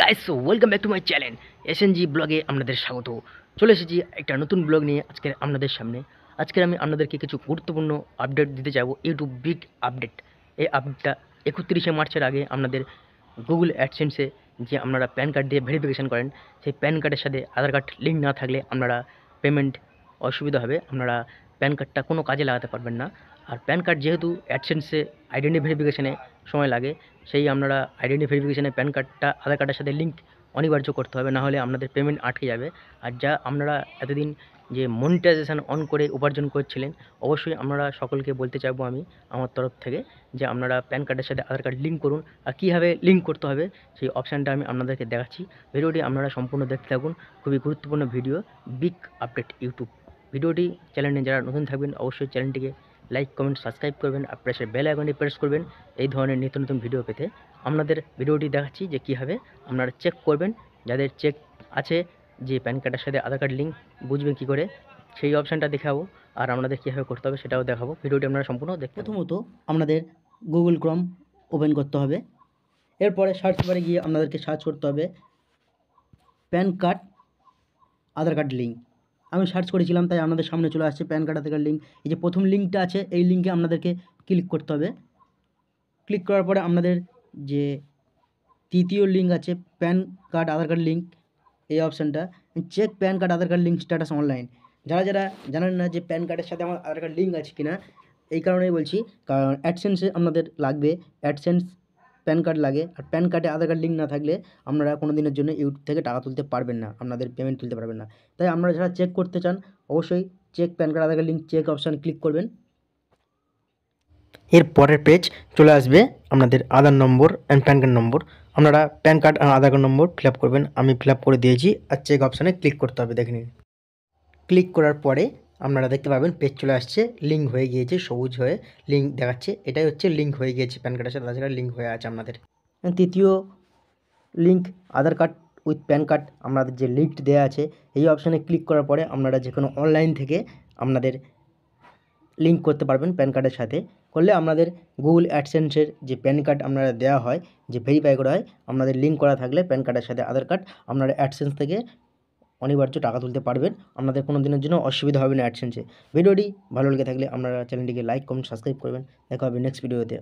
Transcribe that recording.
guys welcome back to my channel S NG ব্লগে আপনাদের স্বাগত চলে এসেছি একটা নতুন ব্লগ নিয়ে আজকে আপনাদের সামনে আজকে আমি আপনাদেরকে কিছু গুরুত্বপূর্ণ আপডেট দিতে চাইবো ইউটিউব বিগ আপডেট এই আপডেটটা একত্রিশে মার্চের আগে আপনাদের গুগল অ্যাডসেন্সে যে আপনারা প্যান কার্ড দিয়ে ভেরিফিকেশান করেন সেই প্যান কার্ডের সাথে আধার কার্ড লিঙ্ক না থাকলে আপনারা পেমেন্ট অসুবিধা হবে আপনারা প্যান কার্ডটা কোনো কাজে লাগাতে পারবেন না আর প্যান কার্ড যেহেতু অ্যাডসেন্সে আইডেন্টি ভেরিফিকেশানে সময় লাগে সেই আপনারা আইডেন্টি ভেরিফিকেশানে প্যান কার্ডটা আধার কার্ডের সাথে লিঙ্ক অনিবার্য করতে হবে নাহলে আপনাদের পেমেন্ট আটকে যাবে আর যা আপনারা এতদিন যে মনিটাইজেশান অন করে উপার্জন করছিলেন অবশ্যই আমরা সকলকে বলতে চাইবো আমি আমার তরফ থেকে যে আপনারা প্যান কার্ডের সাথে আধার কার্ড লিঙ্ক করুন আর কীভাবে লিঙ্ক করতে হবে সেই অপশানটা আমি আপনাদেরকে দেখাচ্ছি ভিডিওটি আপনারা সম্পূর্ণ দেখতে থাকুন খুবই গুরুত্বপূর্ণ ভিডিও বিগ আপডেট ইউটিউব ভিডিওটি চ্যানেলে যারা নতুন থাকবেন অবশ্যই চ্যানেলটিকে লাইক কমেন্ট সাবস্ক্রাইব করবেন আর প্রেসের বেল আইকনটি প্রেস করবেন এই ধরনের নিত্য নতুন ভিডিও পেতে আপনাদের ভিডিওটি দেখাচ্ছি যে কীভাবে আপনারা চেক করবেন যাদের চেক আছে যে প্যান কার্ডের সাথে আধার কার্ড লিঙ্ক বুঝবেন কী করে সেই অপশানটা দেখাবো আর আপনাদের কীভাবে করতে হবে সেটাও দেখাবো ভিডিওটি আপনারা সম্পূর্ণ দেখ প্রথমত আপনাদের গুগল ক্রম ওপেন করতে হবে এরপরে সার্চ বারে গিয়ে আপনাদেরকে সার্চ করতে হবে PAN card Aadhaar card link আমি সার্চ করেছিলাম তাই আপনাদের সামনে চলে আসছে প্যান কার্ড আধার লিঙ্ক এই যে প্রথম লিঙ্কটা আছে এই লিঙ্কে আপনাদেরকে ক্লিক করতে হবে ক্লিক করার পরে আপনাদের যে তৃতীয় লিঙ্ক আছে PAN card Aadhaar card link এই অপশানটা check PAN card Aadhaar card link status online যারা যারা জানেন না যে প্যান কার্ডের সাথে আমার আধার কার্ড লিঙ্ক আছে কিনা এই কারণেই বলছি কারণ অ্যাডসেন্সে আপনাদের লাগবে অ্যাডসেন্স প্যান কার্ড লাগে আর প্যান কার্ডে আধার কার্ড লিঙ্ক না থাকলে আপনারা কোনো দিনের জন্য ইউটিউব থেকে টাকা তুলতে পারবেন না আপনাদের পেমেন্ট তুলতে পারবেন না তাই আপনারা যারা চেক করতে চান অবশ্যই check PAN card Aadhaar card link check option click করবেন এর পরের পেজ চলে আসবে আপনাদের Aadhaar number and PAN card number আপনারা প্যান কার্ড আর আধার কার্ড নম্বর ফিল করবেন আমি ফিল করে দিয়েছি আর চেক অপশানে ক্লিক করতে হবে দেখে নিন ক্লিক করার পরে আপনারা দেখতে পাবেন পেজ চলে আসছে লিঙ্ক হয়ে গিয়েছে সবুজ হয়ে লিঙ্ক দেখাচ্ছে এটাই হচ্ছে লিঙ্ক হয়ে গিয়েছে প্যান কার্ডের সাথে তাছাড়া লিঙ্ক হয়ে আছে আপনাদের তৃতীয় link Aadhaar card with PAN card আপনাদের যে লিঙ্ক দেওয়া আছে এই অপশানে ক্লিক করার পরে আপনারা যে কোনো অনলাইন থেকে আপনাদের লিঙ্ক করতে পারবেন প্যান কার্ডের সাথে করলে আপনাদের গুগল অ্যাডসেন্সের যে প্যান কার্ড আপনারা দেওয়া হয় যে ভেরিফাই করা হয় আপনাদের লিঙ্ক করা থাকলে প্যান কার্ডের সাথে আধার কার্ড আপনারা অ্যাডসেন্স থেকে অনিবার্য টাকা তুলতে পারবেন আপনাদের কোনো দিনের জন্য অসুবিধা হবে না অ্যাডসেন্সে ভিডিওটি ভালো লেগে থাকলে আপনারা চ্যানেলটিকে লাইক কমেন্ট সাবস্ক্রাইব করবেন দেখা হবে নেক্সট ভিডিওতে